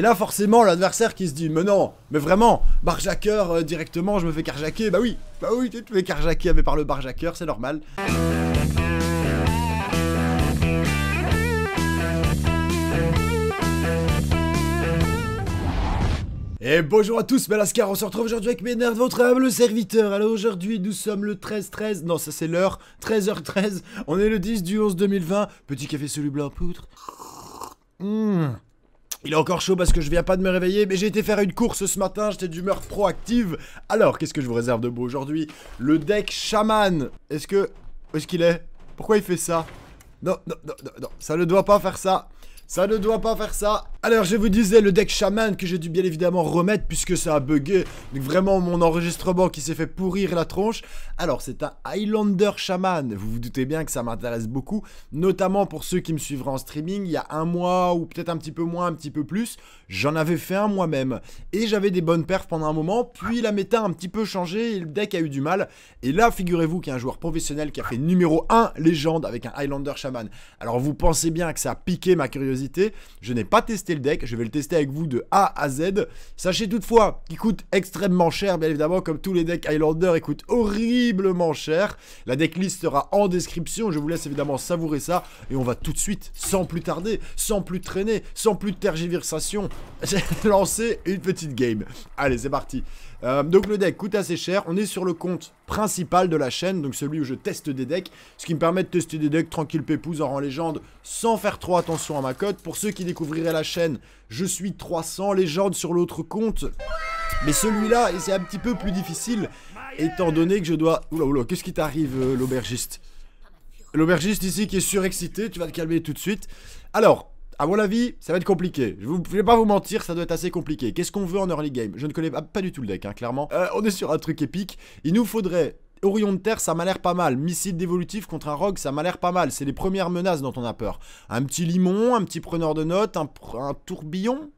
Et là, forcément, l'adversaire qui se dit, mais non, mais vraiment, barjacker euh, directement, je me fais carjacker. Bah oui, bah oui, tu te fais carjacker mais par le barjacker, c'est normal. Et bonjour à tous, Malascar, on se retrouve aujourd'hui avec mes nerfs, votre humble serviteur. Alors aujourd'hui, nous sommes le 13-13, non, ça c'est l'heure, 13h13, on est le 10 du 11 2020. Petit café soluble en poudre. Mmh. Il est encore chaud parce que je viens pas de me réveiller, mais j'ai été faire une course ce matin, j'étais d'humeur proactive. Alors, qu'est-ce que je vous réserve de beau aujourd'hui Le deck chaman. Est-ce que... Où est-ce qu'il est Pourquoi il fait ça non, non, non, non, non, ça ne doit pas faire ça. Ça ne doit pas faire ça. Alors, je vous disais le deck chaman que j'ai dû bien évidemment remettre puisque ça a bugué. Donc vraiment mon enregistrement qui s'est fait pourrir la tronche. Alors, c'est un Highlander Shaman. Vous vous doutez bien que ça m'intéresse beaucoup, notamment pour ceux qui me suivraient en streaming il y a un mois ou peut-être un petit peu moins, un petit peu plus. J'en avais fait un moi-même et j'avais des bonnes perfs pendant un moment, puis la méta a un petit peu changé le deck a eu du mal. Et là, figurez-vous qu'il y a un joueur professionnel qui a fait numéro 1 légende avec un Highlander Shaman. Alors, vous pensez bien que ça a piqué ma curiosité je n'ai pas testé le deck, je vais le tester avec vous de A à Z. Sachez toutefois qu'il coûte extrêmement cher, bien évidemment, comme tous les decks Highlander, il coûte horriblement cher. La decklist sera en description, je vous laisse évidemment savourer ça, et on va tout de suite, sans plus tarder, sans plus traîner, sans plus de tergiversation, lancer une petite game. Allez, c'est parti euh, donc le deck coûte assez cher. On est sur le compte principal de la chaîne, donc celui où je teste des decks, ce qui me permet de tester des decks tranquille pépouze en rang légende sans faire trop attention à ma cote. Pour ceux qui découvriraient la chaîne, je suis 300 légendes sur l'autre compte. Mais celui-là, c'est un petit peu plus difficile, étant donné que je dois... Oula, oula, qu'est-ce qui t'arrive, euh, l'aubergiste L'aubergiste ici qui est surexcité, tu vas te calmer tout de suite. Alors, a mon avis, ça va être compliqué. Je, vous, vais pas vous mentir, ça doit être assez compliqué. Qu'est-ce qu'on veut en early game Je ne connais pas, du tout le deck, hein, clairement. Euh, on est sur un truc épique. Il nous faudrait Orion de Terre, ça m'a l'air pas mal. Missile d'évolutif contre un Rogue, ça m'a l'air pas mal. C'est les premières menaces dont on a peur. Un petit limon, un petit preneur de notes, un, un tourbillon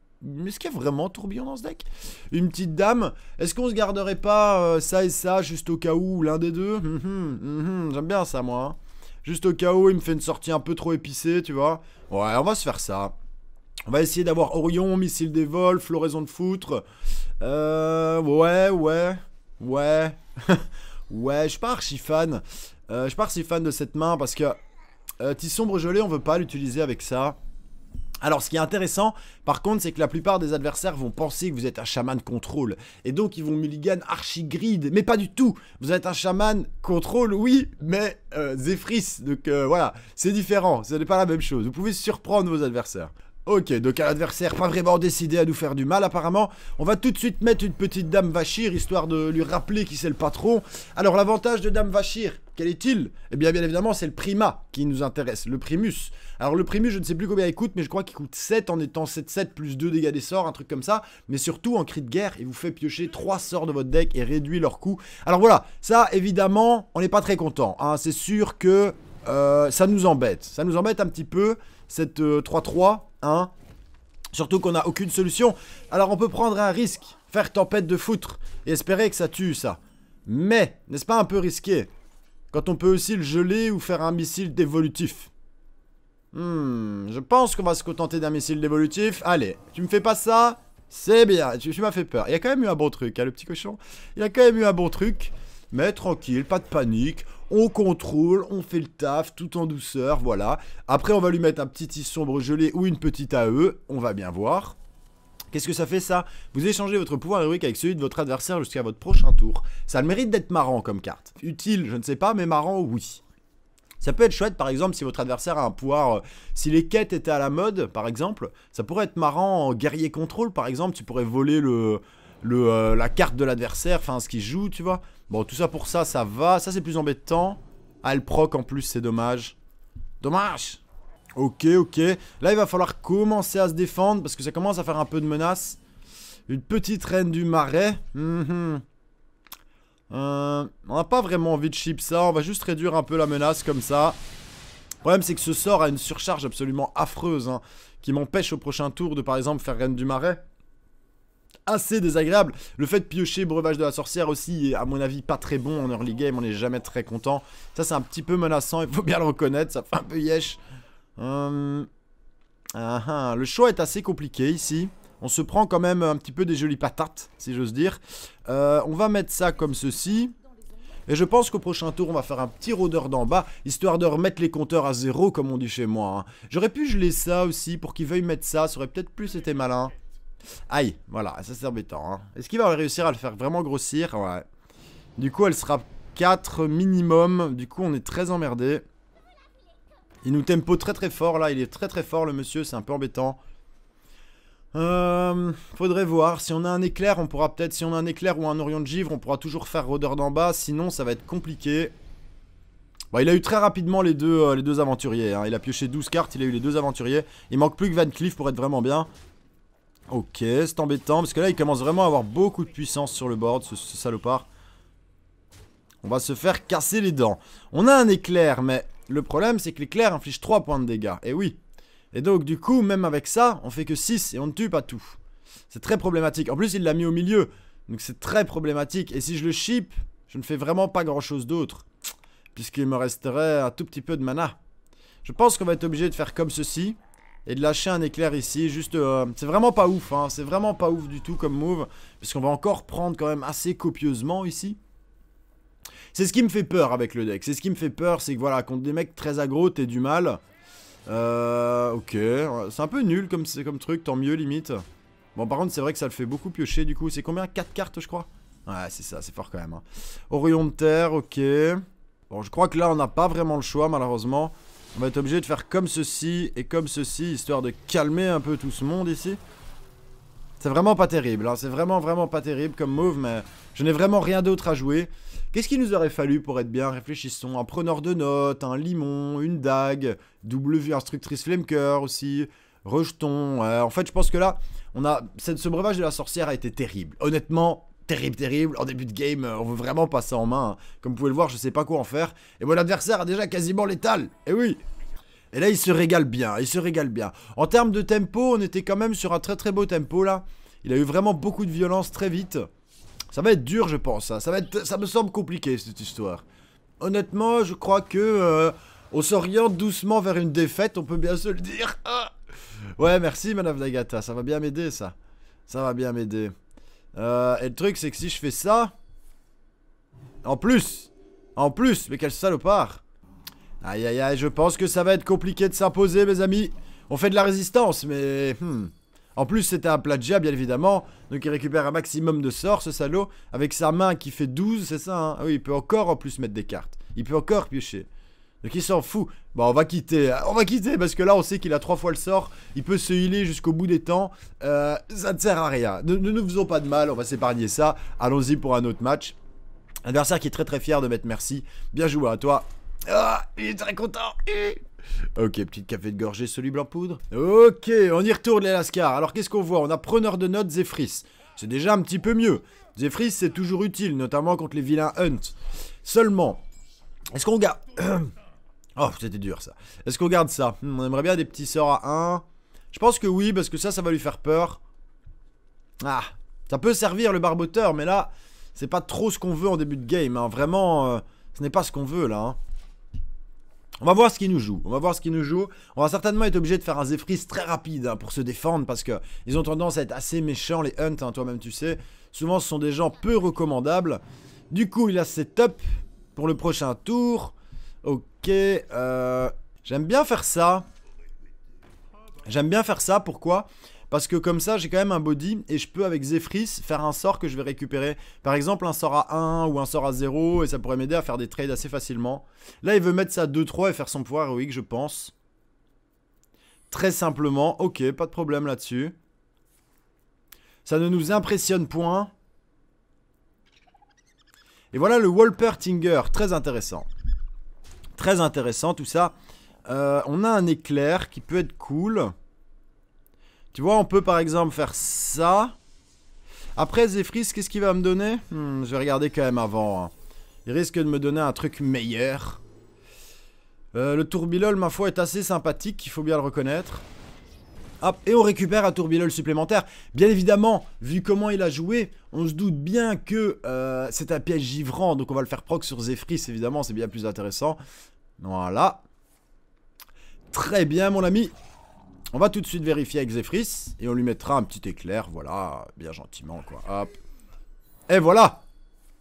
est-ce qu'il y a vraiment tourbillon dans ce deck Une petite dame Est-ce qu'on se garderait pas euh, ça et ça juste au cas où l'un des deux hum, hum, hum, J'aime bien ça moi. Hein. Juste au cas où il me fait une sortie un peu trop épicée, tu vois. Ouais, on va se faire ça. On va essayer d'avoir Orion, Missile des Vols, Floraison de Foutre. Euh, ouais, ouais, ouais. ouais, je pars pas fan. Euh, je pars pas fan de cette main parce que euh, sombre gelé on veut pas l'utiliser avec ça. Alors ce qui est intéressant par contre c'est que la plupart des adversaires vont penser que vous êtes un chaman contrôle et donc ils vont mulligan archi mais pas du tout vous êtes un chaman contrôle oui mais euh, Zephris. donc euh, voilà c'est différent ce n'est pas la même chose vous pouvez surprendre vos adversaires Ok, donc un adversaire pas vraiment décidé à nous faire du mal apparemment. On va tout de suite mettre une petite Dame Vachir, histoire de lui rappeler qui c'est le patron. Alors l'avantage de Dame Vachir, quel est-il Eh bien bien évidemment c'est le Prima qui nous intéresse, le Primus. Alors le Primus je ne sais plus combien il coûte, mais je crois qu'il coûte 7 en étant 7-7 plus 2 dégâts des sorts, un truc comme ça. Mais surtout en cri de guerre, il vous fait piocher 3 sorts de votre deck et réduit leur coût. Alors voilà, ça évidemment on n'est pas très content. Hein. C'est sûr que euh, ça nous embête, ça nous embête un petit peu cette 3-3. Euh, Hein. Surtout qu'on n'a aucune solution. Alors on peut prendre un risque, faire tempête de foutre et espérer que ça tue ça. Mais, n'est-ce pas un peu risqué Quand on peut aussi le geler ou faire un missile dévolutif. Hmm, je pense qu'on va se contenter d'un missile dévolutif. Allez, tu me fais pas ça C'est bien, tu, m'as fait peur. Il y a quand même eu un bon truc, hein, le petit cochon. Il y a quand même eu un bon truc. Mais tranquille, pas de panique, on contrôle, on fait le taf, tout en douceur, voilà. Après, on va lui mettre un petit tissu sombre gelé ou une petite AE, on va bien voir. Qu'est-ce que ça fait ça Vous échangez votre pouvoir héroïque avec celui de votre adversaire jusqu'à votre prochain tour. Ça a le mérite d'être marrant comme carte. Utile, je ne sais pas, mais marrant, oui. Ça peut être chouette, par exemple, si votre adversaire a un pouvoir. Euh, si les quêtes étaient à la mode, par exemple, ça pourrait être marrant en guerrier contrôle, par exemple. Tu pourrais voler le, le euh, la carte de l'adversaire, enfin, ce qu'il joue, tu vois. Bon, tout ça pour ça, ça va. Ça, c'est plus embêtant. Ah, en plus, c'est dommage. Dommage Ok, ok. Là, il va falloir commencer à se défendre parce que ça commence à faire un peu de menace. Une petite reine du marais. Mhm. Euh, on n'a pas vraiment envie de chip ça. On va juste réduire un peu la menace comme ça. Le problème, c'est que ce sort a une surcharge absolument affreuse hein, qui m'empêche au prochain tour de, par exemple, faire reine du marais assez désagréable. Le fait de piocher Breuvage de la Sorcière aussi à mon avis pas très bon en early game, on n'est jamais très content. Ça c'est un petit peu menaçant, il faut bien le reconnaître, ça fait un peu yesh. Hum, ah, ah, le choix est assez compliqué ici. On se prend quand même un petit peu des jolies patates, si j'ose dire. Euh, on va mettre ça comme ceci. Et je pense qu'au prochain tour, on va faire un petit rôdeur d'en bas, histoire de remettre les compteurs à zéro, comme on dit chez moi. Hein. J'aurais pu geler ça aussi, pour qu'il veuille mettre ça, ça aurait peut-être plus été malin. Aïe, voilà, ça c'est embêtant. Hein. Est-ce qu'il va réussir à le faire vraiment grossir Ouais. Du coup, elle sera 4 minimum. Du coup, on est très emmerdé. Il nous tempo très très fort là. Il est très très fort le monsieur, c'est un peu embêtant. Euh, faudrait voir. Si on a un éclair, on pourra peut-être. Si on a un éclair ou un orion de givre, on pourra toujours faire rôdeur d'en bas. Sinon, ça va être compliqué. Bon, il a eu très rapidement les deux, euh, les deux aventuriers. Hein. Il a pioché 12 cartes, il a eu les deux aventuriers. Il manque plus que Van Cleef pour être vraiment bien. Ok, c'est embêtant, parce que là, il commence vraiment à avoir beaucoup de puissance sur le board, ce, salopard. On va se faire casser les dents. On a un éclair, mais le problème, c'est que l'éclair inflige 3 points de dégâts. Et eh oui. Et donc, du coup, même avec ça, on fait que 6 et on ne tue pas tout. C'est très problématique. En plus, il l'a mis au milieu. Donc, c'est très problématique. Et si je le ship je ne fais vraiment pas grand-chose d'autre. Puisqu'il me resterait un tout petit peu de mana. Je pense qu'on va être obligé de faire comme ceci et de lâcher un éclair ici. Juste, euh, c'est vraiment pas ouf, hein. c'est vraiment pas ouf du tout comme move, qu'on va encore prendre quand même assez copieusement ici. C'est ce qui me fait peur avec le deck, c'est ce qui me fait peur, c'est que voilà, contre des mecs très aggro, t'es du mal. Euh, ok, c'est un peu nul comme, comme truc, tant mieux limite. Bon par contre c'est vrai que ça le fait beaucoup piocher du coup, c'est combien 4 cartes je crois Ouais c'est ça, c'est fort quand même. Hein. Orion de terre, ok. Bon je crois que là on n'a pas vraiment le choix malheureusement. On va être obligé de faire comme ceci et comme ceci, histoire de calmer un peu tout ce monde ici. C'est vraiment pas terrible, hein. c'est vraiment vraiment pas terrible comme move, mais je n'ai vraiment rien d'autre à jouer. Qu'est-ce qu'il nous aurait fallu pour être bien Réfléchissons, un preneur de notes, un limon, une dague, W instructrice flamecoeur aussi, rejetons. en fait, je pense que là, on a... ce breuvage de la sorcière a été terrible. Honnêtement, terrible, terrible. En début de game, euh, on veut vraiment passer en main. Hein. Comme vous pouvez le voir, je sais pas quoi en faire. Et mon adversaire a déjà quasiment l'étal. Et eh oui Et là, il se régale bien, il se régale bien. En termes de tempo, on était quand même sur un très très beau tempo là. Il a eu vraiment beaucoup de violence très vite. Ça va être dur, je pense. Hein. Ça, va être, ça me semble compliqué, cette histoire. Honnêtement, je crois que... Euh, on s'oriente doucement vers une défaite, on peut bien se le dire. Ah. ouais, merci, Madame Nagata. Ça va bien m'aider, ça. Ça va bien m'aider. Euh, et le truc, c'est que si je fais ça... En plus En plus Mais quel salopard Aïe aïe aïe, je pense que ça va être compliqué de s'imposer, mes amis. On fait de la résistance, mais... Hmm. En plus, c'était un plagiat bien évidemment. Donc, il récupère un maximum de sorts, ce salaud. Avec sa main qui fait 12, c'est ça, hein. ah oui, il peut encore, en plus, mettre des cartes. Il peut encore piocher. Donc il s'en fout. Bon, bah, on va quitter. On va quitter parce que là, on sait qu'il a trois fois le sort. Il peut se healer jusqu'au bout des temps. Euh, ça ne sert à rien. Ne, nous faisons pas de mal. On va s'épargner ça. Allons-y pour un autre match. Adversaire qui est très très fier de mettre merci. Bien joué à toi. Ah, il est très content. Eh. Ok, petit café de gorgée, celui blanc poudre. Ok, on y retourne les Lascars. Alors qu'est-ce qu'on voit On a preneur de notes, Zephris. C'est déjà un petit peu mieux. Zephris, c'est toujours utile, notamment contre les vilains Hunt. Seulement, est-ce qu'on garde... Oh, c'était dur ça. Est-ce qu'on garde ça hmm, On aimerait bien des petits sorts à 1. Je pense que oui, parce que ça, ça va lui faire peur. Ah, ça peut servir le barboteur, mais là, c'est pas trop ce qu'on veut en début de game. Hein. Vraiment, euh, ce n'est pas ce qu'on veut là. Hein. On va voir ce qu'il nous joue. On va voir ce qu'il nous joue. On va certainement être obligé de faire un zéphris très rapide hein, pour se défendre parce que ont tendance à être assez méchants les Hunts. Toi-même tu sais. Souvent ce sont des gens peu recommandables. Du coup il a setup pour le prochain tour. Ok. Euh, j'aime bien faire ça. J'aime bien faire ça, pourquoi parce que comme ça j'ai quand même un body et je peux avec Zephrys faire un sort que je vais récupérer. Par exemple un sort à 1 ou un sort à 0 et ça pourrait m'aider à faire des trades assez facilement. Là il veut mettre ça à 2-3 et faire son pouvoir héroïque je pense. Très simplement, ok pas de problème là-dessus. Ça ne nous impressionne point. Et voilà le Wolper Tinger, très intéressant. Très intéressant tout ça. Euh, on a un éclair qui peut être cool. Tu vois, on peut par exemple faire ça. Après, Zephyris, qu'est-ce qu'il va me donner hmm, Je vais regarder quand même avant. Hein. Il risque de me donner un truc meilleur. Euh, le tourbilol ma foi, est assez sympathique, il faut bien le reconnaître et on récupère un tourbillon supplémentaire. Bien évidemment, vu comment il a joué, on se doute bien que euh, c'est un piège givrant. Donc on va le faire proc sur Zephris, évidemment, c'est bien plus intéressant. Voilà. Très bien, mon ami. On va tout de suite vérifier avec Zephris. Et on lui mettra un petit éclair, voilà, bien gentiment, quoi. Et voilà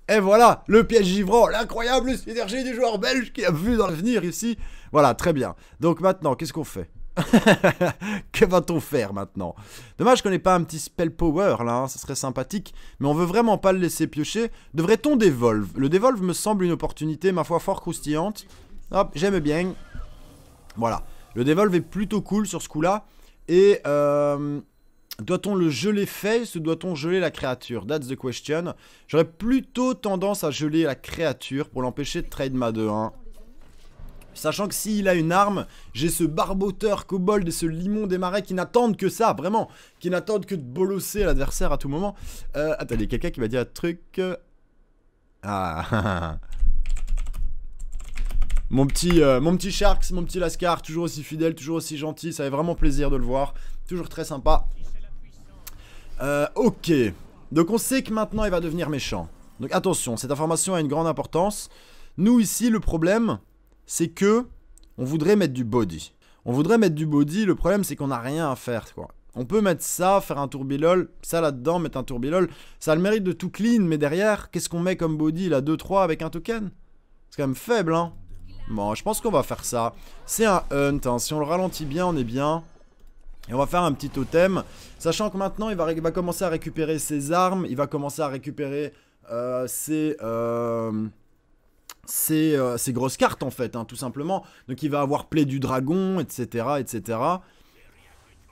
et voilà, le piège givrant, l'incroyable synergie du joueur belge qui a vu dans l'avenir ici. Voilà, très bien. Donc maintenant, qu'est-ce qu'on fait que va-t-on faire maintenant Dommage qu'on n'ait pas un petit spell power là, ça hein, serait sympathique, mais on veut vraiment pas le laisser piocher. Devrait-on dévolve Le dévolve me semble une opportunité, ma foi, fort croustillante. Hop, j'aime bien. Voilà, le dévolve est plutôt cool sur ce coup-là. Et euh, doit-on le geler face ou doit-on geler la créature That's the question. J'aurais plutôt tendance à geler la créature pour l'empêcher de trade ma 2-1. Sachant que s'il a une arme, j'ai ce barboteur kobold et ce limon des marais qui n'attendent que ça, vraiment. Qui n'attendent que de bolosser l'adversaire à tout moment. Euh, attendez, quelqu'un qui m'a dit un truc... Euh, ah... mon petit, euh, mon petit Sharks, mon petit Lascar, toujours aussi fidèle, toujours aussi gentil, ça fait vraiment plaisir de le voir, toujours très sympa. Euh, ok, donc on sait que maintenant il va devenir méchant. Donc attention, cette information a une grande importance. Nous ici, le problème, c'est que on voudrait mettre du body. On voudrait mettre du body, le problème c'est qu'on n'a rien à faire quoi. On peut mettre ça, faire un tourbillol, ça là-dedans, mettre un tourbillol, ça a le mérite de tout clean, mais derrière, qu'est-ce qu'on met comme body là 2-3 avec un token C'est quand même faible hein Bon, je pense qu'on va faire ça. C'est un hunt, hein. si on le ralentit bien, on est bien. Et on va faire un petit totem, sachant que maintenant il va, va commencer à récupérer ses armes, il va commencer à récupérer euh, ses... Euh, c'est euh, grosses cartes en fait, hein, tout simplement. Donc il va avoir Play du Dragon, etc., etc.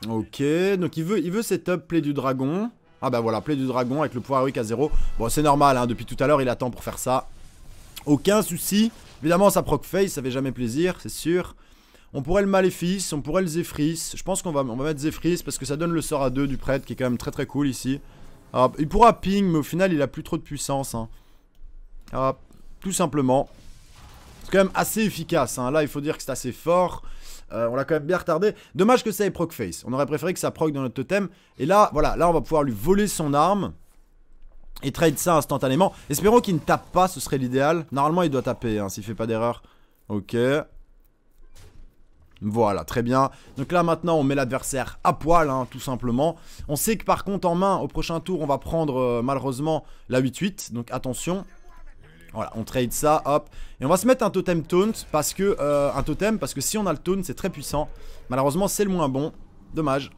Ok, donc il veut, il veut setup Play du Dragon. Ah bah voilà, Play du Dragon avec le pouvoir héroïque à 0. Bon, c'est normal, hein, depuis tout à l'heure, il attend pour faire ça. Aucun souci. Évidemment, ça proc face, ça fait jamais plaisir, c'est sûr. On pourrait le Maléfice, on pourrait le zephris Je pense qu'on va, on va mettre zephris parce que ça donne le sort à 2 du prêtre qui est quand même très très cool ici. Hop. Il pourra ping, mais au final, il a plus trop de puissance. Hein. Hop. Tout simplement. C'est quand même assez efficace. Hein. Là, il faut dire que c'est assez fort. Euh, on l'a quand même bien retardé. Dommage que ça ait proc face. On aurait préféré que ça proc dans notre totem. Et là, voilà, là on va pouvoir lui voler son arme. Et trade ça instantanément. Espérons qu'il ne tape pas, ce serait l'idéal. Normalement, il doit taper, S'il hein, s'il fait pas d'erreur. Ok. Voilà, très bien. Donc là, maintenant, on met l'adversaire à poil, hein, tout simplement. On sait que par contre, en main, au prochain tour, on va prendre, euh, malheureusement, la 8-8. Donc attention. Voilà, on trade ça, hop. Et on va se mettre un totem taunt parce que euh, un totem parce que si on a le taunt, c'est très puissant. Malheureusement, c'est le moins bon. Dommage.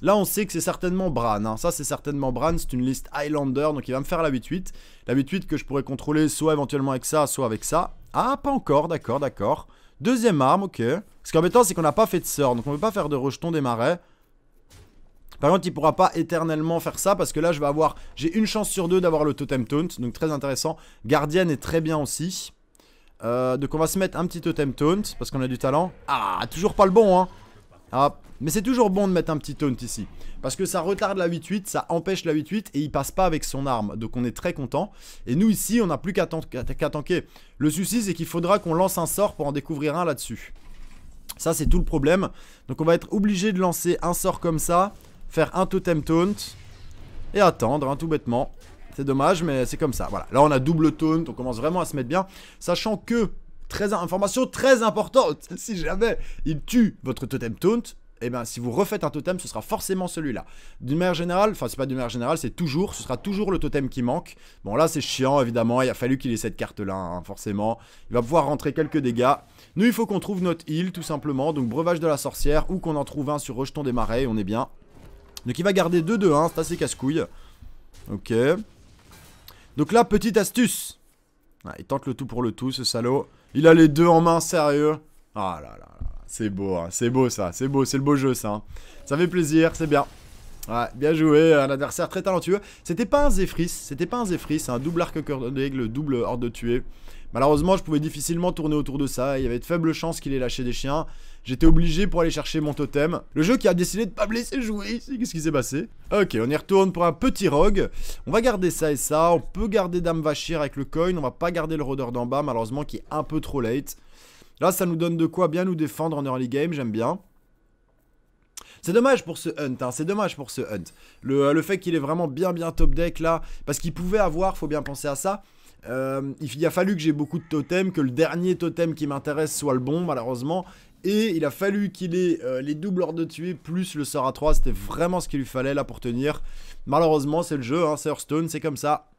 Là, on sait que c'est certainement Bran. Hein. Ça, c'est certainement Bran. C'est une liste Highlander. Donc, il va me faire la 8-8. La 8-8 que je pourrais contrôler soit éventuellement avec ça, soit avec ça. Ah, pas encore. D'accord, d'accord. Deuxième arme, ok. Ce qui est embêtant, c'est qu'on n'a pas fait de sort. Donc, on ne peut pas faire de rejeton des marais. Par contre, il pourra pas éternellement faire ça parce que là, je vais avoir, j'ai une chance sur deux d'avoir le totem taunt, donc très intéressant. Gardienne est très bien aussi. Euh, donc on va se mettre un petit totem taunt parce qu'on a du talent. Ah, toujours pas le bon, hein. Ah, mais c'est toujours bon de mettre un petit taunt ici. Parce que ça retarde la 8-8, ça empêche la 8-8 et il passe pas avec son arme. Donc on est très content. Et nous ici, on n'a plus qu'à tanker. Le souci, c'est qu'il faudra qu'on lance un sort pour en découvrir un là-dessus. Ça, c'est tout le problème. Donc on va être obligé de lancer un sort comme ça faire un totem taunt et attendre, un hein, tout bêtement. C'est dommage, mais c'est comme ça. Voilà, là on a double taunt, on commence vraiment à se mettre bien. Sachant que, très, information très importante, si jamais il tue votre totem taunt, et eh ben, si vous refaites un totem, ce sera forcément celui-là. D'une manière générale, enfin c'est pas d'une manière générale, c'est toujours, ce sera toujours le totem qui manque. Bon là c'est chiant évidemment, il a fallu qu'il ait cette carte-là, hein, forcément. Il va pouvoir rentrer quelques dégâts. Nous il faut qu'on trouve notre heal tout simplement, donc breuvage de la sorcière ou qu'on en trouve un sur rejeton des marais, on est bien. Donc il va garder 2-2, hein, c'est assez casse-couille. Ok. Donc là, petite astuce. Ah, il tente le tout pour le tout, ce salaud. Il a les deux en main, sérieux. Ah là là, là. c'est beau, hein, c'est beau ça, c'est beau, c'est le beau jeu ça. Hein. Ça fait plaisir, c'est bien. Ouais, bien joué, un adversaire très talentueux. C'était pas un zéfris, c'était pas un C'est un double arc cœur d'aigle, double horde de tuer. Malheureusement, je pouvais difficilement tourner autour de ça, il y avait de faibles chances qu'il ait lâché des chiens. J'étais obligé pour aller chercher mon totem. Le jeu qui a décidé de pas me laisser jouer ici, qu'est-ce qui s'est passé Ok, on y retourne pour un petit rogue. On va garder ça et ça. On peut garder Dame Vachir avec le coin. On va pas garder le rôdeur d'en bas, malheureusement, qui est un peu trop late. Là, ça nous donne de quoi bien nous défendre en early game, j'aime bien. C'est dommage pour ce hunt, hein. c'est dommage pour ce hunt. Euh, le, fait qu'il est vraiment bien bien top deck là, parce qu'il pouvait avoir, faut bien penser à ça, euh, il a fallu que j'ai beaucoup de totems, que le dernier totem qui m'intéresse soit le bon malheureusement, et il a fallu qu'il ait euh, les doubles de tuer plus le sort à 3. C'était vraiment ce qu'il lui fallait là pour tenir. Malheureusement, c'est le jeu, hein, c'est Hearthstone, c'est comme ça.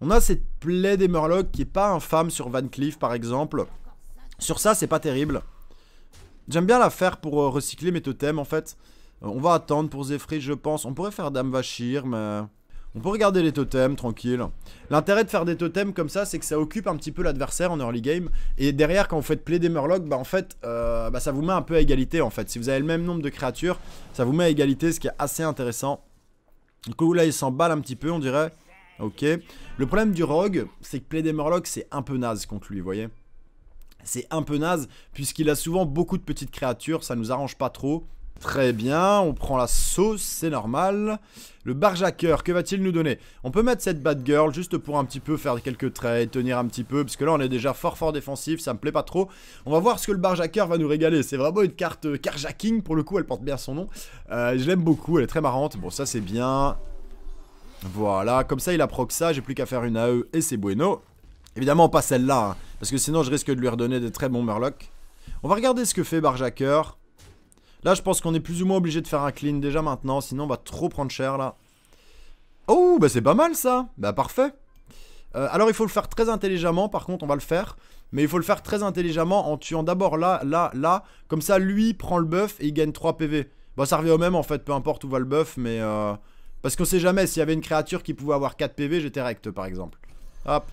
On a cette plaie des Murlocs qui est pas infâme sur Van Cleef par exemple. Sur ça, c'est pas terrible. J'aime bien la faire pour euh, recycler mes totems en fait. Euh, on va attendre pour Zephyr, je pense. On pourrait faire Dame Vachir, mais... On peut regarder les totems, tranquille. L'intérêt de faire des totems comme ça, c'est que ça occupe un petit peu l'adversaire en early game. Et derrière, quand vous faites play des murlocs, bah en fait, euh, bah ça vous met un peu à égalité en fait. Si vous avez le même nombre de créatures, ça vous met à égalité, ce qui est assez intéressant. Du coup, là, il s'emballe un petit peu, on dirait. Ok. Le problème du rogue, c'est que play des murlocs, c'est un peu naze contre lui, vous voyez c'est un peu naze puisqu'il a souvent beaucoup de petites créatures, ça nous arrange pas trop. Très bien, on prend la sauce, c'est normal. Le barjacker, que va-t-il nous donner On peut mettre cette bad girl juste pour un petit peu faire quelques traits, tenir un petit peu, parce que là on est déjà fort fort défensif, ça me plaît pas trop. On va voir ce que le barjacker va nous régaler. C'est vraiment une carte carjacking pour le coup, elle porte bien son nom. Euh, je l'aime beaucoup, elle est très marrante. Bon, ça c'est bien. Voilà, comme ça il a ça, j'ai plus qu'à faire une AE et c'est bueno. Évidemment pas celle-là, hein, parce que sinon je risque de lui redonner des très bons murlocs. On va regarder ce que fait Barjacker. Là, je pense qu'on est plus ou moins obligé de faire un clean déjà maintenant, sinon on va trop prendre cher là. Oh, bah c'est pas mal ça Bah parfait euh, Alors il faut le faire très intelligemment, par contre on va le faire. Mais il faut le faire très intelligemment en tuant d'abord là, là, là. Comme ça, lui prend le buff et il gagne 3 PV. Bah ça revient au même en fait, peu importe où va le buff, mais... Euh, parce qu'on sait jamais, s'il y avait une créature qui pouvait avoir 4 PV, j'étais recte par exemple. Hop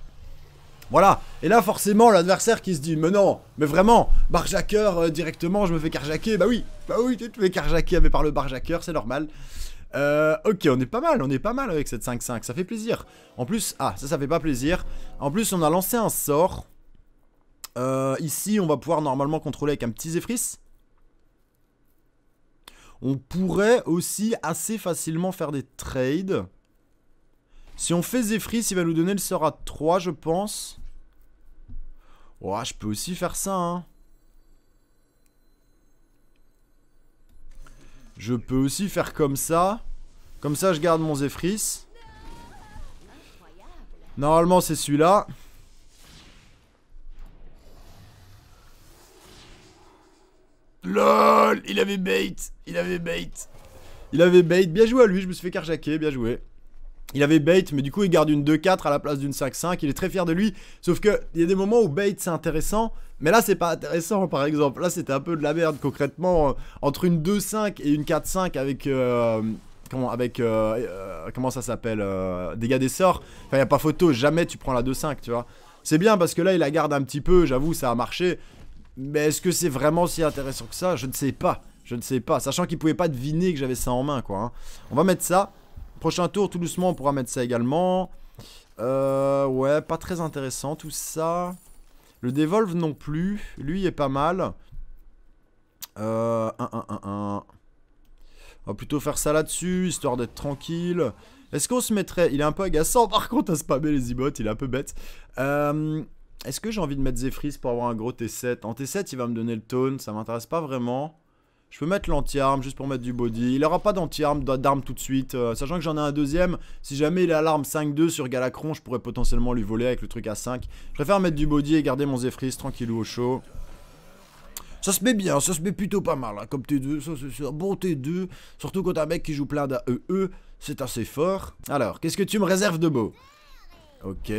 voilà. Et là, forcément, l'adversaire qui se dit, mais non, mais vraiment, barjacker euh, directement, je me fais carjacker. Bah oui, bah oui, tu te fais carjacker mais par le barjacker, c'est normal. Euh, ok, on est pas mal, on est pas mal avec cette 5-5, ça fait plaisir. En plus, ah, ça, ça fait pas plaisir. En plus, on a lancé un sort. Euh, ici, on va pouvoir normalement contrôler avec un petit zefris. On pourrait aussi assez facilement faire des trades. Si on fait Zephris, il va nous donner le sort à 3, je pense je peux aussi faire ça, hein. Je peux aussi faire comme ça. Comme ça, je garde mon Zefris. Normalement, c'est celui-là. LOL Il avait bait Il avait bait Il avait bait Bien joué à lui, je me suis fait carjacker, bien joué. Il avait bait, mais du coup, il garde une 2-4 à la place d'une 5-5. Il est très fier de lui. Sauf que il y a des moments où bait, c'est intéressant. Mais là, c'est pas intéressant, par exemple. Là, c'était un peu de la merde, concrètement. Euh, entre une 2-5 et une 4-5 avec... Euh, comment, avec euh, comment ça s'appelle Dégâts des sorts. Enfin, y a pas photo. Jamais tu prends la 2-5, tu vois. C'est bien parce que là, il la garde un petit peu. J'avoue, ça a marché. Mais est-ce que c'est vraiment si intéressant que ça Je ne sais pas. Je ne sais pas. Sachant qu'il pouvait pas deviner que j'avais ça en main, quoi. Hein. On va mettre ça. Prochain tour, tout doucement, on pourra mettre ça également. Euh, ouais, pas très intéressant tout ça. Le Devolve non plus. Lui, il est pas mal. Euh, un, un, On va plutôt faire ça là-dessus, histoire d'être tranquille. Est-ce qu'on se mettrait... Il est un peu agaçant, par contre, à spammer les e Il est un peu bête. Euh, est-ce que j'ai envie de mettre Zephyris pour avoir un gros T7 En T7, il va me donner le tone. Ça m'intéresse pas vraiment. Je peux mettre l'anti-arme juste pour mettre du body. Il aura pas d'anti-arme, d'arme tout de suite. Euh, sachant que j'en ai un deuxième. Si jamais il a l'arme 5-2 sur Galacron, je pourrais potentiellement lui voler avec le truc à 5. Je préfère mettre du body et garder mon tranquille tranquillou au chaud. Ça se met bien, ça se met plutôt pas mal, hein, comme T2, ça c'est un bon T2, surtout quand un mec qui joue plein d'AEE, e e, c'est assez fort. Alors, qu'est-ce que tu me réserves de beau Ok.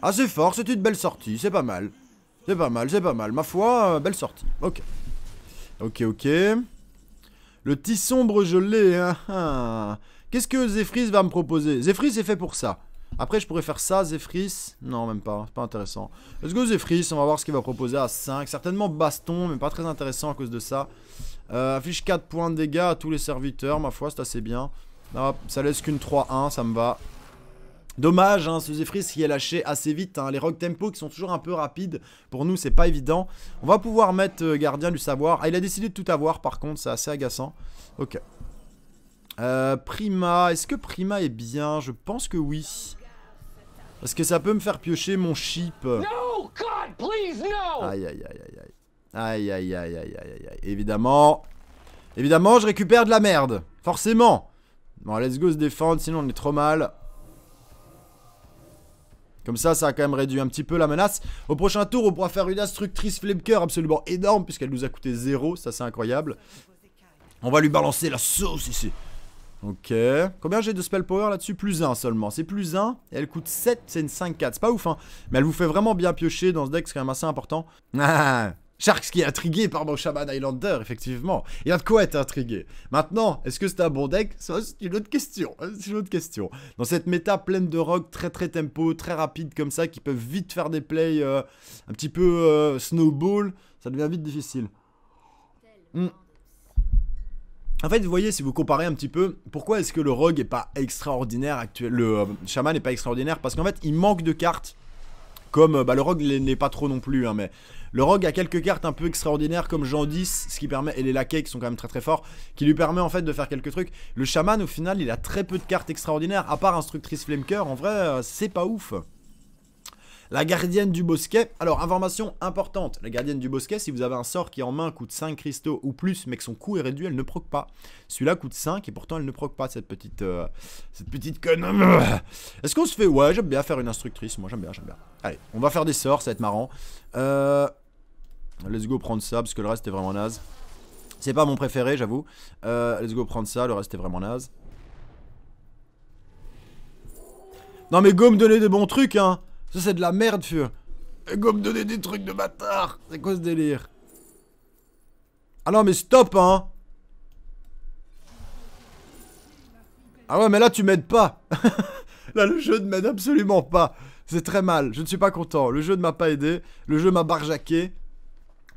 Assez fort, c'est une belle sortie, c'est pas mal. C'est pas mal, c'est pas mal. Ma foi, euh, belle sortie. Ok. Ok, ok. Le petit sombre, je l'ai. Hein, hein. Qu'est-ce que Zephris va me proposer zéphris est fait pour ça. Après, je pourrais faire ça, zéphris Non, même pas. C'est pas intéressant. Let's go, Zephyris. On va voir ce qu'il va proposer à 5. Certainement baston, mais pas très intéressant à cause de ça. Euh, affiche 4 points de dégâts à tous les serviteurs. Ma foi, c'est assez bien. ça laisse qu'une 3-1. Ça me va. Dommage, hein, ce Zephrys qui est lâché assez vite. Hein. Les Rock Tempo qui sont toujours un peu rapides. Pour nous, c'est pas évident. On va pouvoir mettre euh, Gardien du Savoir. Ah, il a décidé de tout avoir, par contre, c'est assez agaçant. Ok. Euh, Prima, est-ce que Prima est bien Je pense que oui. Parce que ça peut me faire piocher mon chip. Aïe, aïe, aïe, aïe, aïe. Aïe, aïe, aïe, aïe, aïe, aïe. Évidemment. Évidemment, je récupère de la merde. Forcément. Bon, let's go se défendre, sinon on est trop mal. Comme ça, ça a quand même réduit un petit peu la menace. Au prochain tour, on pourra faire une instructrice Flemker absolument énorme, puisqu'elle nous a coûté zéro. Ça, c'est incroyable. On va lui balancer la sauce ici. Ok. Combien j'ai de spell power là-dessus Plus 1 seulement. C'est plus 1. elle coûte 7. C'est une 5-4. C'est pas ouf, hein. Mais elle vous fait vraiment bien piocher dans ce deck. C'est quand même assez important. Ah, ah, ah. Sharks qui est intrigué par mon Shaman Islander effectivement. Il y a de quoi être intrigué. Maintenant, est-ce que c'est un bon deck C'est une autre question. C'est une autre question. Dans cette méta pleine de rogues très très tempo, très rapide comme ça, qui peuvent vite faire des plays euh, un petit peu euh, snowball, ça devient vite difficile. Hmm. En fait, vous voyez, si vous comparez un petit peu, pourquoi est-ce que le rogue est pas extraordinaire actuel, le euh, shaman n'est pas extraordinaire Parce qu'en fait, il manque de cartes. Comme bah, le rogue n'est pas trop non plus, hein, mais le rogue a quelques cartes un peu extraordinaires comme Jean 10, ce qui permet, et les laquais qui sont quand même très très forts, qui lui permet en fait de faire quelques trucs. Le chaman au final il a très peu de cartes extraordinaires, à part Instructrice Flamecoeur, en vrai euh, c'est pas ouf. La gardienne du bosquet. Alors, information importante. La gardienne du bosquet, si vous avez un sort qui en main coûte 5 cristaux ou plus, mais que son coût est réduit, elle ne proc pas. Celui-là coûte 5 et pourtant elle ne proc pas cette petite... Euh, cette petite conne. Est-ce qu'on se fait... Ouais, j'aime bien faire une instructrice. Moi, j'aime bien, j'aime bien. Allez, on va faire des sorts, ça va être marrant. Euh, Let's go prendre ça, parce que le reste est vraiment naze. C'est pas mon préféré, j'avoue. Euh, let's go prendre ça, le reste est vraiment naze. Non mais go me donner des bons trucs, hein Ça c'est de la merde, fieu Go me donner des trucs de bâtard C'est quoi ce délire Ah non mais stop, hein Ah ouais, mais là, tu m'aides pas. là, le jeu ne m'aide absolument pas. C'est très mal. Je ne suis pas content. Le jeu ne m'a pas aidé. Le jeu m'a barjaqué.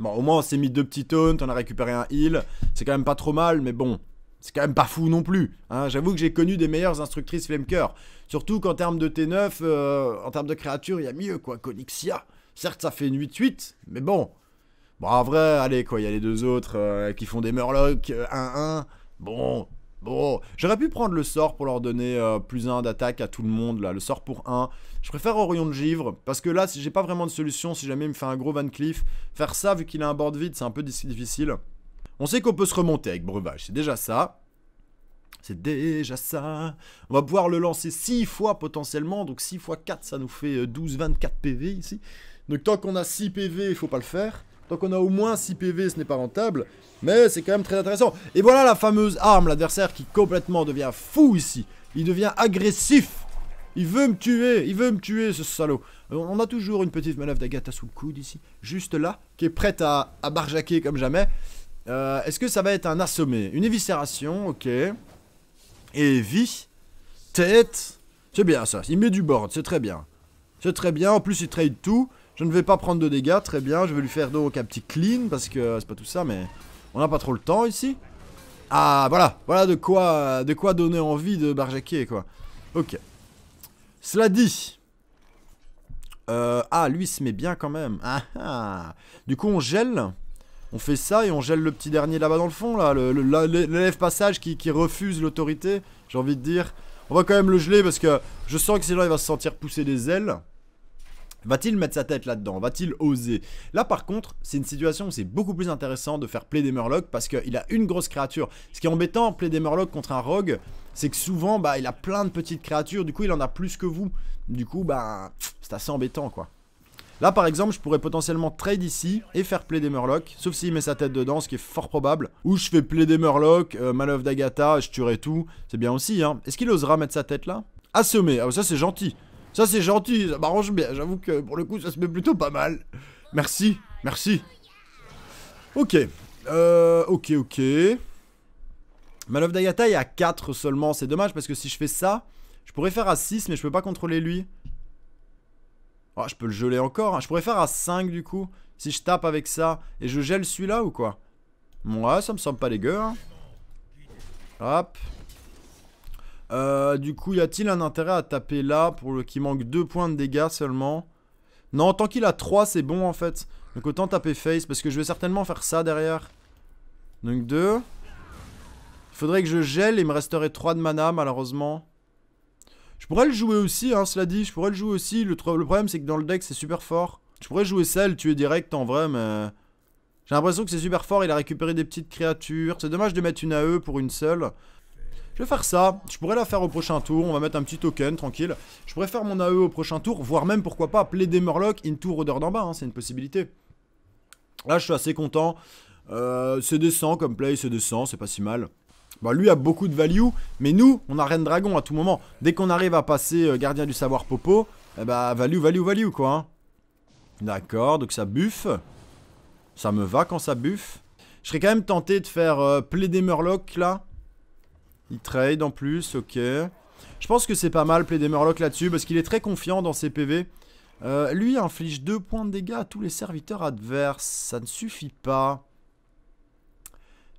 Bon, au moins, on s'est mis deux petits taunts, on a récupéré un heal. C'est quand même pas trop mal, mais bon, c'est quand même pas fou non plus. Hein. J'avoue que j'ai connu des meilleures instructrices Flamecoeur. Surtout qu'en termes de T9, euh, en termes de créatures, il y a mieux, quoi. Conixia. Certes, ça fait une 8-8, mais bon. Bon, en vrai, allez, quoi. Il y a les deux autres euh, qui font des Murlocs 1-1. Euh, bon, Bon, j'aurais pu prendre le sort pour leur donner euh, plus un d'attaque à tout le monde, là, le sort pour un. Je préfère Orion de Givre, parce que là, si j'ai pas vraiment de solution, si jamais il me fait un gros Van Cleef, faire ça, vu qu'il a un board vide, c'est un peu difficile. On sait qu'on peut se remonter avec Breuvage, c'est déjà ça. C'est déjà ça. On va pouvoir le lancer 6 fois potentiellement, donc 6 fois 4, ça nous fait 12-24 euh, PV ici. Donc tant qu'on a 6 PV, il faut pas le faire. Donc qu'on a au moins 6 PV, ce n'est pas rentable. Mais c'est quand même très intéressant. Et voilà la fameuse arme, l'adversaire qui complètement devient fou ici. Il devient agressif. Il veut me tuer, il veut me tuer ce salaud. Euh, on a toujours une petite manœuvre d'Agatha sous le coude ici, juste là, qui est prête à, barjaquer comme jamais. Euh, est-ce que ça va être un assommé Une éviscération, ok. Et vie, tête, c'est bien ça, il met du board, c'est très bien. C'est très bien, en plus il trade tout. Je ne vais pas prendre de dégâts, très bien. Je vais lui faire donc un petit clean parce que c'est pas tout ça, mais on n'a pas trop le temps ici. Ah, voilà, voilà de quoi, de quoi donner envie de barjaquer, quoi. Ok. Cela dit... Euh, ah, lui il se met bien quand même. Ah, ah. Du coup, on gèle. On fait ça et on gèle le petit dernier là-bas dans le fond, là. L'élève passage qui, qui refuse l'autorité, j'ai envie de dire. On va quand même le geler parce que je sens que sinon il va se sentir pousser des ailes. Va-t-il mettre sa tête là-dedans Va-t-il oser Là par contre, c'est une situation où c'est beaucoup plus intéressant de faire play des Murlocs parce qu'il a une grosse créature. Ce qui est embêtant play des Murlocs contre un rogue, c'est que souvent bah, il a plein de petites créatures, du coup il en a plus que vous. Du coup bah c'est assez embêtant quoi. Là par exemple je pourrais potentiellement trade ici et faire play des Murlocs, sauf s'il met sa tête dedans, ce qui est fort probable. Ou je fais play des Murlocs, euh, d'Agatha, je tuerai tout, c'est bien aussi hein. Est-ce qu'il osera mettre sa tête là Assommé, ah ça c'est gentil ça c'est gentil, ça m'arrange bien, j'avoue que pour le coup ça se met plutôt pas mal. Merci, merci. Ok, euh, ok, ok. Manœuvre d'Ayata est à 4 seulement, c'est dommage parce que si je fais ça, je pourrais faire à 6 mais je peux pas contrôler lui. Ah, je peux le geler encore, hein. je pourrais faire à 5 du coup, si je tape avec ça. Et je gèle celui-là ou quoi Moi, ça me semble pas dégueu. Hein. Hop. Euh, du coup, y a-t-il un intérêt à taper là pour le qui manque 2 points de dégâts seulement Non, tant qu'il a 3, c'est bon en fait. Donc autant taper face parce que je vais certainement faire ça derrière. Donc 2. Il faudrait que je gèle, il me resterait 3 de mana malheureusement. Je pourrais le jouer aussi, hein, cela dit, je pourrais le jouer aussi. Le, problème c'est que dans le deck c'est super fort. Je pourrais jouer celle, tu tuer direct en vrai, mais... J'ai l'impression que c'est super fort, il a récupéré des petites créatures. C'est dommage de mettre une AE pour une seule. Je vais faire ça. Je pourrais la faire au prochain tour. On va mettre un petit token, tranquille. Je pourrais faire mon AE au prochain tour, voire même, pourquoi pas, plaider Murloc au dehors d'en bas. Hein, c'est une possibilité. Là, je suis assez content. Euh, c'est décent comme play, c'est décent, c'est pas si mal. Bah, lui a beaucoup de value, mais nous, on a Ren Dragon à tout moment. Dès qu'on arrive à passer euh, Gardien du Savoir Popo, eh bah, value, value, value, quoi. Hein. D'accord, donc ça buffe. Ça me va quand ça buffe. Je serais quand même tenté de faire euh, plaider Murloc, là. Il trade en plus, ok. Je pense que c'est pas mal, Play des Murlocs là-dessus, parce qu'il est très confiant dans ses PV. Euh, lui inflige 2 points de dégâts à tous les serviteurs adverses. Ça ne suffit pas.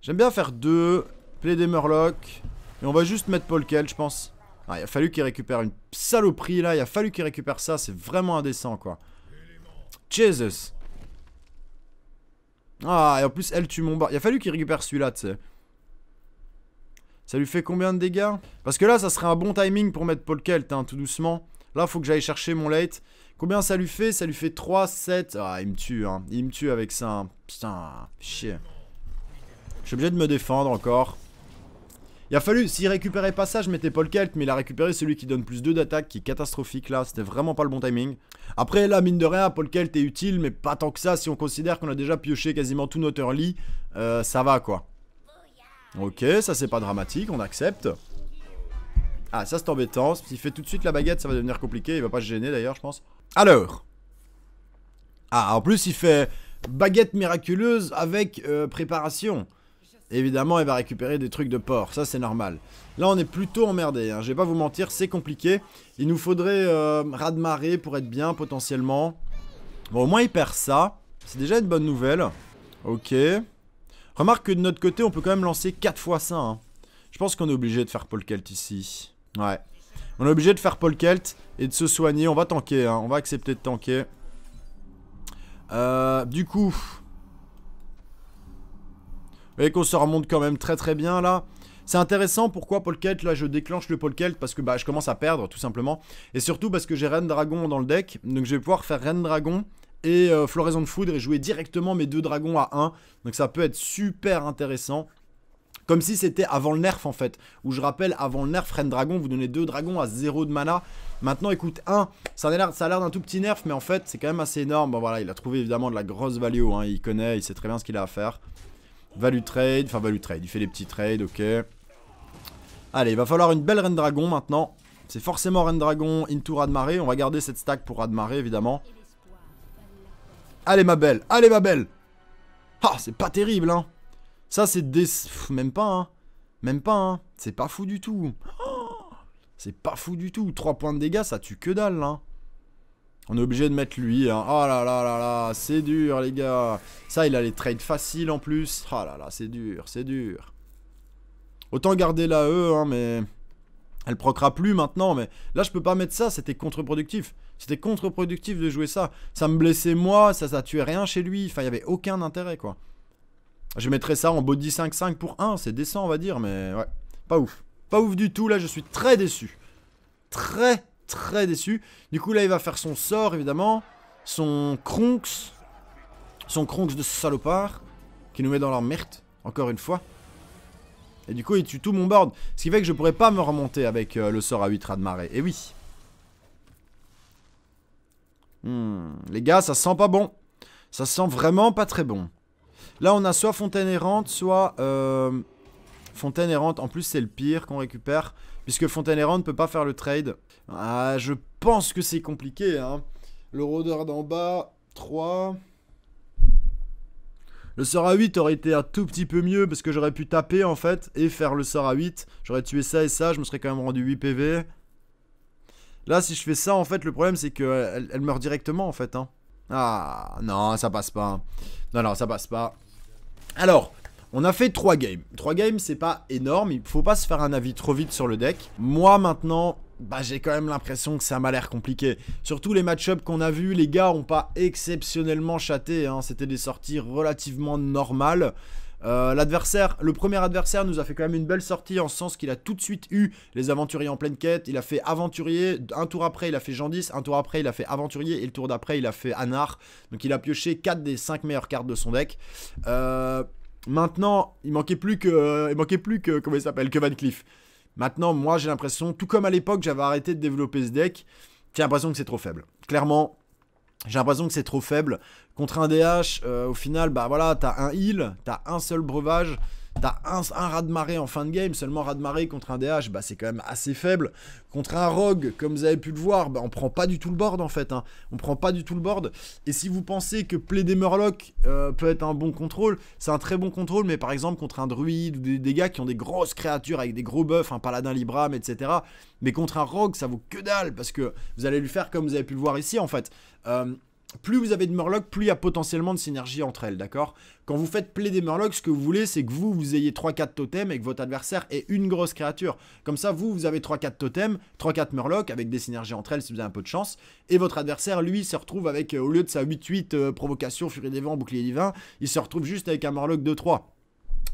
J'aime bien faire 2. Play des Murlocs. Et on va juste mettre Paul Kell, je pense. Ah, il a fallu qu'il récupère une saloperie là. Il a fallu qu'il récupère ça. C'est vraiment indécent, quoi. Jesus. Ah, et en plus, elle tue mon bar. Il a fallu qu'il récupère celui-là, tu sais. Ça lui fait combien de dégâts Parce que là, ça serait un bon timing pour mettre Paul Kelt, hein, tout doucement. Là, faut que j'aille chercher mon late. Combien ça lui fait Ça lui fait 3, 7... Ah, il me tue, hein. Il me tue avec ça. Hein. Putain, chier. Je suis obligé de me défendre encore. Il a fallu, s'il récupérait pas ça, je mettais Paul Kelt, mais il a récupéré celui qui donne plus 2 d'attaque, qui est catastrophique là, c'était vraiment pas le bon timing. Après là, mine de rien, Paul Kelt est utile, mais pas tant que ça, si on considère qu'on a déjà pioché quasiment tout notre early, euh, ça va quoi. Ok, ça c'est pas dramatique, on accepte. Ah, ça c'est embêtant. S'il fait tout de suite la baguette, ça va devenir compliqué. Il va pas se gêner d'ailleurs, je pense. Alors. Ah, en plus, il fait baguette miraculeuse avec euh, préparation. Évidemment, il va récupérer des trucs de porc, ça c'est normal. Là, on est plutôt emmerdé, hein. je vais pas vous mentir, c'est compliqué. Il nous faudrait euh, pour être bien, potentiellement. Bon, au moins, il perd ça. C'est déjà une bonne nouvelle. Ok. Remarque que de notre côté, on peut quand même lancer 4 fois ça. Hein. Je pense qu'on est obligé de faire Kelt ici. Ouais. On est obligé de faire Kelt et de se soigner. On va tanker, hein. on va accepter de tanker. Euh, du coup... Vous voyez qu'on se remonte quand même très très bien là. C'est intéressant pourquoi Kelt là je déclenche le Polkelt parce que bah, je commence à perdre tout simplement. Et surtout parce que j'ai Ren Dragon dans le deck, donc je vais pouvoir faire Ren Dragon. Et euh, Floraison de Foudre et jouer directement mes deux dragons à 1. Donc ça peut être super intéressant. Comme si c'était avant le nerf en fait. Où je rappelle, avant le nerf, Reine Dragon, vous donnez deux dragons à 0 de mana. Maintenant, écoute, 1, ça a l'air d'un tout petit nerf, mais en fait, c'est quand même assez énorme. Bon voilà, il a trouvé évidemment de la grosse value. Hein. Il connaît, il sait très bien ce qu'il a à faire. Value trade, enfin value trade, il fait des petits trades, ok. Allez, il va falloir une belle Reine Dragon maintenant. C'est forcément Reine Dragon into Radmaré. On va garder cette stack pour Radmaré évidemment. Allez ma belle, allez ma belle Ah, c'est pas terrible, hein Ça, c'est des... même pas, hein Même pas, hein C'est pas fou du tout C'est pas fou du tout 3 points de dégâts, ça tue que dalle, hein on est obligé de mettre lui, hein. Oh là là là là, c'est dur, les gars. Ça, il a les trades faciles en plus. Oh là là, c'est dur, c'est dur. Autant garder la E, hein, mais... Elle procra plus maintenant, mais là, je peux pas mettre ça, c'était contre-productif. C'était contre-productif de jouer ça. Ça me blessait moi, ça, ça tuait rien chez lui. Enfin, il n'y avait aucun intérêt, quoi. Je mettrais ça en body 5-5 pour 1, c'est décent, on va dire, mais ouais. Pas ouf. Pas ouf du tout, là, je suis très déçu. Très, très déçu. Du coup, là, il va faire son sort, évidemment. Son Kronks. Son Kronks de salopard. Qui nous met dans leur merde, encore une fois. Et du coup, il tue tout mon board. Ce qui fait que je pourrais pas me remonter avec euh, le sort à 8 rats de marée. Et oui. Hmm. les gars, ça sent pas bon. Ça sent vraiment pas très bon. Là, on a soit fontaine errante, soit euh, fontaine errante. En plus, c'est le pire qu'on récupère, puisque fontaine errante ne peut pas faire le trade. Ah, je pense que c'est compliqué. Hein. Le rôdeur d'en bas, 3. Le sort à 8 aurait été un tout petit peu mieux, parce que j'aurais pu taper, en fait, et faire le sort à 8. J'aurais tué ça et ça, je me serais quand même rendu 8 PV. Là, si je fais ça, en fait, le problème, c'est qu'elle euh, elle meurt directement, en fait. Hein. Ah, non, ça passe pas. Non, non, ça passe pas. Alors, on a fait 3 games. 3 games, c'est pas énorme. Il faut pas se faire un avis trop vite sur le deck. Moi, maintenant, bah, j'ai quand même l'impression que ça m'a l'air compliqué. Surtout les match-ups qu'on a vus, les gars ont pas exceptionnellement chaté. Hein. C'était des sorties relativement normales. Euh, l'adversaire, le premier adversaire nous a fait quand même une belle sortie en ce sens qu'il a tout de suite eu les aventuriers en pleine quête. Il a fait aventurier, un tour après il a fait Jandis, un tour après il a fait aventurier et le tour d'après il a fait Anar. Donc il a pioché 4 des 5 meilleures cartes de son deck. Euh, maintenant, il manquait plus que, il manquait plus que, comment il s'appelle, que Van Cleef. Maintenant, moi j'ai l'impression, tout comme à l'époque j'avais arrêté de développer ce deck, j'ai l'impression que c'est trop faible. Clairement, j'ai l'impression que c'est trop faible. Contre un DH, euh, au final, bah voilà, t'as un heal, t'as un seul breuvage. T'as un, rat de marée en fin de game, seulement rat de marée contre un DH, bah c'est quand même assez faible. Contre un rogue, comme vous avez pu le voir, bah on prend pas du tout le board en fait. Hein. On prend pas du tout le board. Et si vous pensez que Plaider Murloc euh, peut être un bon contrôle, c'est un très bon contrôle, mais par exemple contre un druide ou des, gars qui ont des grosses créatures avec des gros buffs, un paladin Libram, etc. Mais contre un rogue, ça vaut que dalle parce que vous allez lui faire comme vous avez pu le voir ici en fait. Euh, plus vous avez de Murlocs, plus il y a potentiellement de synergie entre elles, d'accord Quand vous faites play des Murlocs, ce que vous voulez, c'est que vous, vous ayez 3-4 totems et que votre adversaire ait une grosse créature. Comme ça, vous, vous avez 3-4 totems, 3-4 Murlocs avec des synergies entre elles si vous avez un peu de chance. Et votre adversaire, lui, se retrouve avec, euh, au lieu de sa 8-8 euh, provocation, furie des vents, bouclier divin, il se retrouve juste avec un Murloc 2-3.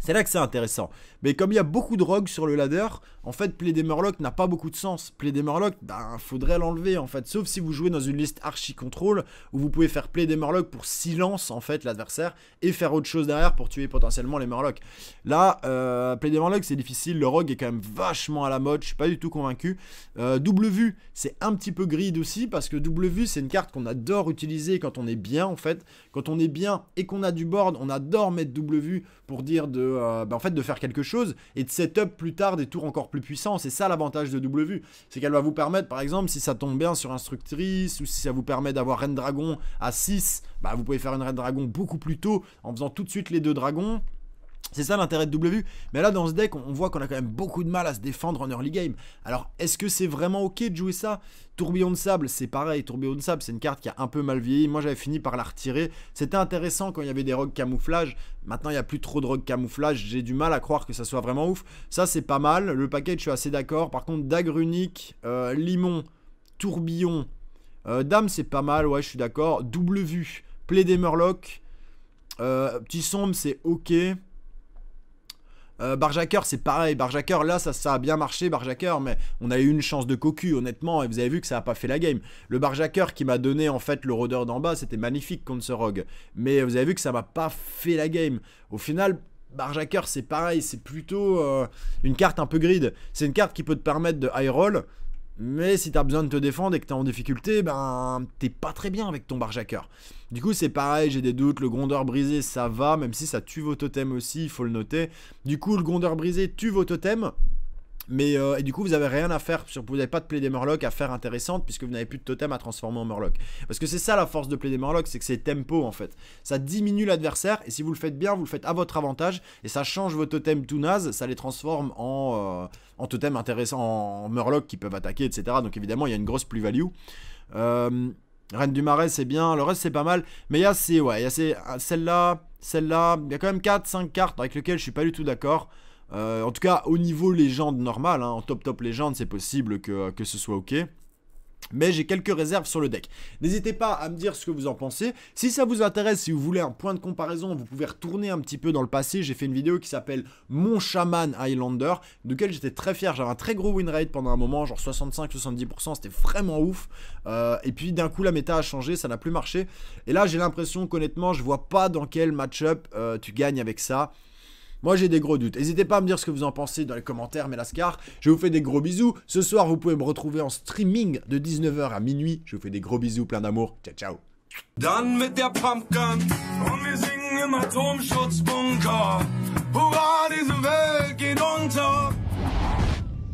C'est là que c'est intéressant. Mais comme il y a beaucoup de rogues sur le ladder, en fait, play des murlocs n'a pas beaucoup de sens. Play des murlocs, ben, faudrait l'enlever, en fait. Sauf si vous jouez dans une liste archi-contrôle, où vous pouvez faire play des murlocs pour silence, en fait, l'adversaire, et faire autre chose derrière pour tuer potentiellement les Murlocs. Là, euh, play des murlocs, c'est difficile. Le rogue est quand même vachement à la mode, je suis pas du tout convaincu. double euh, vue, c'est un petit peu grid aussi, parce que double vue, c'est une carte qu'on adore utiliser quand on est bien, en fait. Quand on est bien et qu'on a du board, on adore mettre double vue pour dire de euh, bah, en fait, de faire quelque chose et de setup plus tard des tours encore plus puissants. C'est ça l'avantage de W vue. C'est qu'elle va vous permettre, par exemple, si ça tombe bien sur Instructrice ou si ça vous permet d'avoir Reine Dragon à 6, bah, vous pouvez faire une Reine Dragon beaucoup plus tôt en faisant tout de suite les deux dragons. C'est ça l'intérêt de W. Mais là, dans ce deck, on voit qu'on a quand même beaucoup de mal à se défendre en early game. Alors, est-ce que c'est vraiment ok de jouer ça Tourbillon de sable, c'est pareil. Tourbillon de sable, c'est une carte qui a un peu mal vieilli. Moi, j'avais fini par la retirer. C'était intéressant quand il y avait des rogues camouflage. Maintenant, il n'y a plus trop de rogues camouflage. J'ai du mal à croire que ça soit vraiment ouf. Ça, c'est pas mal. Le package, je suis assez d'accord. Par contre, Dagrunique, euh, Limon, Tourbillon, euh, Dame, c'est pas mal. Ouais, je suis d'accord. Double vue, Play des petit sombre, c'est ok. Euh, c'est pareil. Barjaker là, ça, ça a bien marché, Barjacker, mais on a eu une chance de cocu, honnêtement, et vous avez vu que ça n'a pas fait la game. Le Barjacker qui m'a donné, en fait, le rôdeur d'en bas, c'était magnifique contre ce Rogue. Mais vous avez vu que ça m'a pas fait la game. Au final, Barjacker, c'est pareil, c'est plutôt euh, une carte un peu grid. C'est une carte qui peut te permettre de high roll, mais si t'as besoin de te défendre et que es en difficulté, ben t'es pas très bien avec ton Barjacker. Du coup, c'est pareil, j'ai des doutes. Le grondeur brisé, ça va, même si ça tue vos totems aussi, il faut le noter. Du coup, le grondeur brisé tue vos totems. Mais euh, du coup, vous n'avez rien à faire. Vous n'avez pas de play des Murlocs à faire intéressante puisque vous n'avez plus de totem à transformer en Murloc. Parce que c'est ça la force de play des Murlocs, c'est que c'est tempo en fait. Ça diminue l'adversaire et si vous le faites bien, vous le faites à votre avantage et ça change vos totems tout naze. Ça les transforme en, euh, en totems intéressants, en Murlocs qui peuvent attaquer, etc. Donc évidemment, il y a une grosse plus-value. Euh, Reine du Marais, c'est bien. Le reste, c'est pas mal. Mais il y a ouais, il y a ah, celle-là, celle-là. Il y a quand même 4-5 cartes avec lesquelles je suis pas du tout d'accord. Euh, en tout cas, au niveau légende normal, hein, en top top légende, c'est possible que, ce soit ok mais j'ai quelques réserves sur le deck. N'hésitez pas à me dire ce que vous en pensez. Si ça vous intéresse, si vous voulez un point de comparaison, vous pouvez retourner un petit peu dans le passé. J'ai fait une vidéo qui s'appelle Mon Shaman Highlander, laquelle j'étais très fier. J'avais un très gros win rate pendant un moment, genre 65-70%, c'était vraiment ouf. Euh, et puis d'un coup, la méta a changé, ça n'a plus marché. Et là, j'ai l'impression qu'honnêtement, je vois pas dans quel match-up euh, tu gagnes avec ça. Moi, j'ai des gros doutes. N'hésitez pas à me dire ce que vous en pensez dans les commentaires, Melascar. Je vous fais des gros bisous. Ce soir, vous pouvez me retrouver en streaming de 19h à minuit. Je vous fais des gros bisous, plein d'amour. Ciao, ciao.